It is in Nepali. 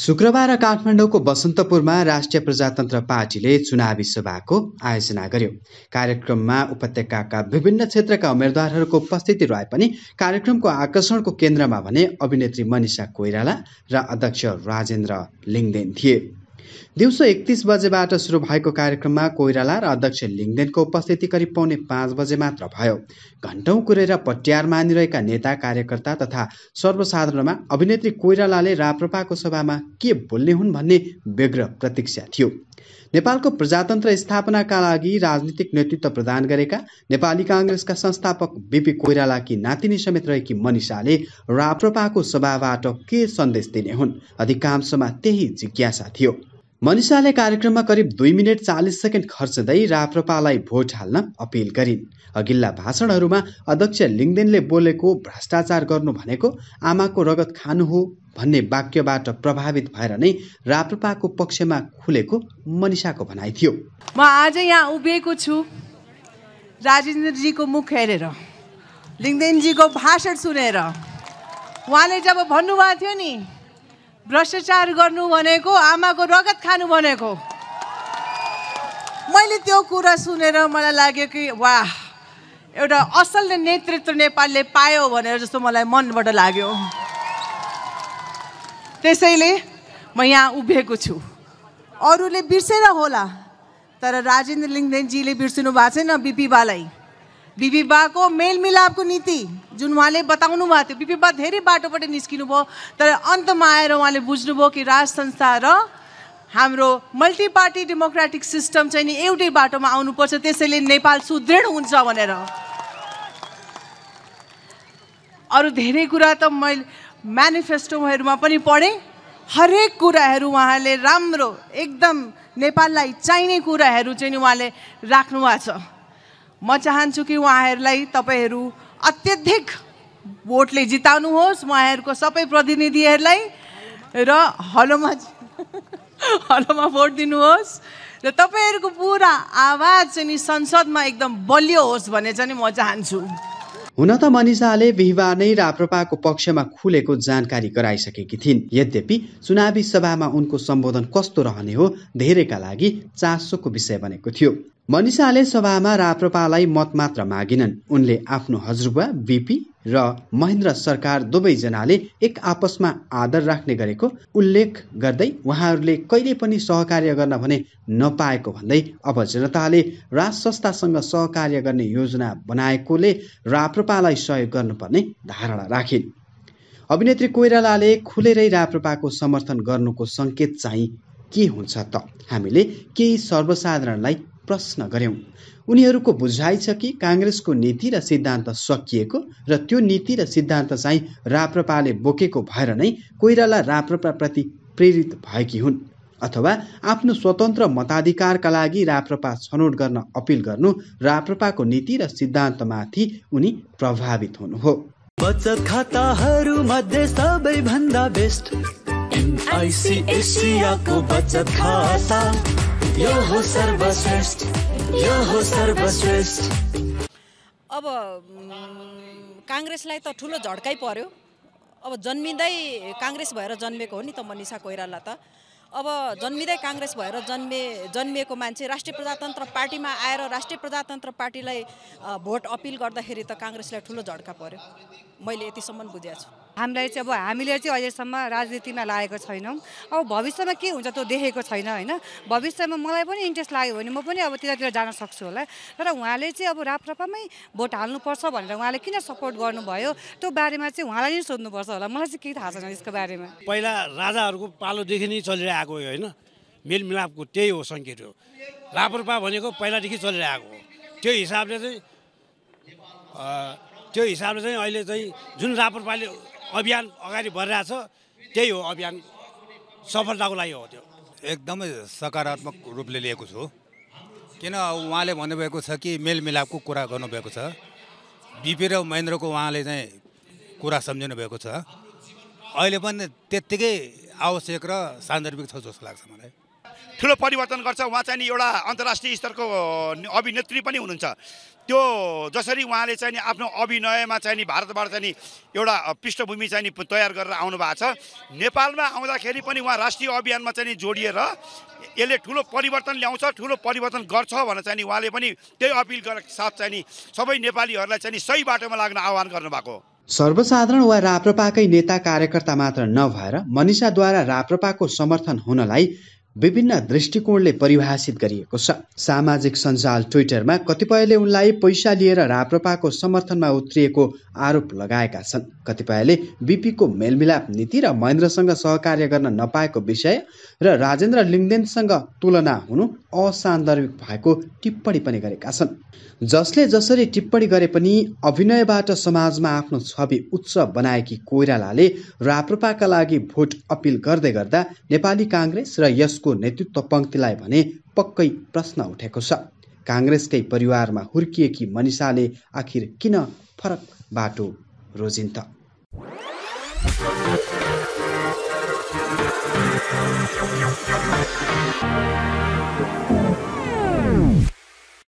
शुक्रबार काठमाडौँको बसन्तपुरमा राष्ट्रिय प्रजातन्त्र पार्टीले चुनावी सभाको आयोजना गर्यो कार्यक्रममा उपत्यकाका विभिन्न क्षेत्रका उम्मेद्वारहरूको उपस्थिति रहे पनि कार्यक्रमको आकर्षणको केन्द्रमा भने अभिनेत्री मनिषा कोइराला र अध्यक्ष राजेन्द्र लिङदेन थिए दिउँसो एकतिस बजेबाट सुरु भएको कार्यक्रममा कोइराला र अध्यक्ष लिङ्गदेनको उपस्थिति करिब पाउने पाँच बजे मात्र भयो घन्टौँ कुरेर पटियार मानिरहेका नेता कार्यकर्ता तथा सर्वसाधारणमा अभिनेत्री कोइरालाले राप्रपाको सभामा के बोल्ने हुन् भन्ने व्यग्र प्रतीक्षा थियो नेपालको प्रजातन्त्र स्थापनाका लागि राजनीतिक नेतृत्व प्रदान गरेका नेपाली काङ्ग्रेसका संस्थापक बिपी कोइरालाकी नातिनी समेत रहेकी मनिषाले राप्रपाको सभाबाट के सन्देश दिने हुन् अधिकांशमा त्यही जिज्ञासा थियो मनिषाले कार्यक्रममा करिब दुई मिनट चालिस सेकेन्ड खर्चदै राप्रपालाई भोट हाल्न अपिल गरिन् अघिल्ला भाषणहरूमा अध्यक्ष लिङ्गदेनले बोलेको भ्रष्टाचार गर्नु भनेको आमाको रगत खानु हो भन्ने वाक्यबाट प्रभावित भएर नै राप्रपाको पक्षमा खुलेको मनिषाको भनाइ थियो म आज यहाँ उभिएको छु राजेन्द्रजीको मुख हेरेर लिङ्गदेनजीको भाषण सुनेर उहाँले जब भन्नुभएको थियो नि भ्रष्टाचार गर्नु भनेको आमाको रगत खानु भनेको मैले त्यो कुरा सुनेर मलाई लाग्यो कि वाह एउटा असल नेतृत्व नेपालले पायो भनेर जस्तो मलाई मनबाट लाग्यो त्यसैले म यहाँ उभिएको छु अरूले बिर्सेर होला तर राजेन्द्र लिङ्गदेनजीले बिर्सिनु भएको छैन बिपी बालाई बिबिबाको मेलमिलापको नीति जुन उहाँले बताउनु भएको थियो बिबिबा धेरै बाटोबाट निस्किनु भयो तर अन्तमा आएर उहाँले बुझ्नुभयो कि राज संस्था र हाम्रो मल्टिपार्टी डेमोक्रेटिक सिस्टम चाहिँ नि एउटै बाटोमा आउनुपर्छ त्यसैले नेपाल सुदृढ हुन्छ भनेर अरू धेरै कुरा त मैले म्यानिफेस्टोहरूमा पनि पढेँ हरेक कुराहरू उहाँले राम्रो एकदम नेपाललाई चाहिने कुराहरू चाहिँ नि उहाँले राख्नु भएको छ म चाहन्छु कि उहाँहरूलाई तपाईँहरू अत्यधिक भोटले जिताउनुहोस् उहाँहरूको सबै प्रतिनिधिहरूलाई र हलोमा हलोमा भोट दिनुहोस् र तपाईँहरूको पुरा आवाज चाहिँ नि संसदमा एकदम बलियो होस् भन्ने चाहिँ म चाहन्छु हुन त मनिषाले बिहिबार नै राप्रपाको पक्षमा खुलेको जानकारी गराइसकेकी थिइन् यद्यपि चुनावी सभामा उनको सम्बोधन कस्तो रहने हो धेरैका लागि चासोको विषय बनेको थियो मनिषाले सभामा राप्रपालाई मत मात्र मागिनन् उनले आफ्नो हजुरबुवा बिपी र महेन्द्र सरकार दुवैजनाले एक आपसमा आदर राख्ने गरेको उल्लेख गर्दै उहाँहरूले कहिले पनि सहकार्य गर्न भने नपाएको भन्दै अब जनताले राज संस्थासँग सहकार्य गर्ने योजना बनाएकोले राप्रपालाई सहयोग गर्नुपर्ने धारणा राखिन् अभिनेत्री कोइरालाले खुलेरै राप्रपाको समर्थन गर्नुको सङ्केत चाहिँ के हुन्छ त हामीले केही सर्वसाधारणलाई प्रश्न गऱ्यौँ उनीहरूको बुझाइ छ कि काङ्ग्रेसको नीति र सिद्धान्त सकिएको र त्यो नीति र सिद्धान्त चाहिँ राप्रपाले बोकेको भएर नै कोइराला राप्रपाप्रति प्रेरित भएकी हुन् अथवा आफ्नो स्वतन्त्र मताधिकारका लागि राप्रपा छनौट गर्न अपिल गर्नु राप्रपाको नीति र सिद्धान्तमाथि उनी प्रभावित हुनु हो बचत मध्ये सबैभन्दा बेस्ट बचत खाता अब काङ्ग्रेसलाई त ठुलो झड्काइ पर्यो अब जन्मिँदै काङ्ग्रेस भएर जन्मेको हो नि त मनिषा कोइराला त अब जन्मिँदै काङ्ग्रेस भएर जन्मे जन्मिएको मान्छे राष्ट्रिय प्रजातन्त्र पार्टीमा आएर राष्ट्रिय प्रजातन्त्र पार्टीलाई भोट अपिल गर्दाखेरि त काङ्ग्रेसलाई ठुलो झड्का पर्यो मैले यतिसम्म बुझेको छु हामीलाई चाहिँ अब हामीले चाहिँ अहिलेसम्म राजनीतिमा लागेको छैनौँ अब भविष्यमा के हुन्छ त्यो देखेको छैन होइन भविष्यमा मलाई पनि इन्ट्रेस्ट लाग्यो भने म पनि अब त्यतातिर जान सक्छु होला तर उहाँले चाहिँ अब राप्रपामै भोट हाल्नुपर्छ भनेर उहाँले किन सपोर्ट गर्नुभयो त्यो बारेमा चाहिँ उहाँलाई नै सोध्नुपर्छ होला मलाई चाहिँ केही थाहा छैन यसको बारेमा पहिला राजाहरूको पालोदेखि नै चलिरहेको होइन मेलमिलापको त्यही हो सङ्केत हो राप्रपा भनेको पहिलादेखि चलिरहेको हो त्यो हिसाबले चाहिँ त्यो हिसाबले चाहिँ अहिले चाहिँ जुन रापरपाले अभियान अगाडि बढिरहेछ त्यही हो अभियान सफलताको लागि हो त्यो एकदमै सकारात्मक रूपले लिएको छु किन उहाँले भन्नुभएको छ कि मेलमिलापको कुरा गर्नुभएको छ बिपी र महेन्द्रको उहाँले चाहिँ कुरा सम्झिनु भएको छ अहिले पनि त्यत्तिकै आवश्यक र सान्दर्भिक छ जस्तो लाग्छ मलाई ठुलो परिवर्तन गर्छ उहाँ चाहिँ नि एउटा अन्तर्राष्ट्रिय स्तरको अभिनेत्री पनि हुनुहुन्छ त्यो जसरी उहाँले चाहिँ नि आफ्नो अभिनयमा चाहिँ नि भारतबाट चाहिँ नि एउटा पृष्ठभूमि चाहिँ नि तयार गरेर आउनु भएको छ नेपालमा आउँदाखेरि पनि उहाँ राष्ट्रिय अभियानमा चाहिँ नि जोडिएर यसले ठुलो परिवर्तन ल्याउँछ ठुलो परिवर्तन गर्छ भनेर चाहिँ नि उहाँले पनि त्यही अपिल गरेको साथ चाहिँ नि सबै नेपालीहरूलाई चाहिँ नि सही बाटोमा लाग्न आह्वान गर्नुभएको सर्वसाधारण वा राप्रपाकै नेता कार्यकर्ता मात्र नभएर मनिषाद्वारा राप्रपाको समर्थन हुनलाई विभिन्न दृष्टिकोणले परिभाषित गरिएको छ सामाजिक सञ्जाल ट्विटरमा कतिपयले उनलाई पैसा लिएर राप्रपाको समर्थनमा उत्रिएको आरोप लगाएका छन् कतिपयले बिपीको मेलमिलाप नीति र महेन्द्रसँग सहकार्य गर्न नपाएको विषय र राजेन्द्र लिङ्गदेनसँग तुलना हुनु असान्दर्भिक भएको टिप्पणी पनि गरेका छन् जसले जसरी टिप्पणी गरे पनि अभिनयबाट समाजमा आफ्नो छवि उच्च बनाएकी कोइरालाले राप्रपाका लागि भोट अपिल गर्दै गर्दा नेपाली काङ्ग्रेस र यस काङ्ग्रेसको नेतृत्व पङ्क्तिलाई भने पक्कै प्रश्न उठेको छ काङ्ग्रेसकै परिवारमा हुर्किएकी मनिषाले आखिर किन फरक बाटो रोजिन् त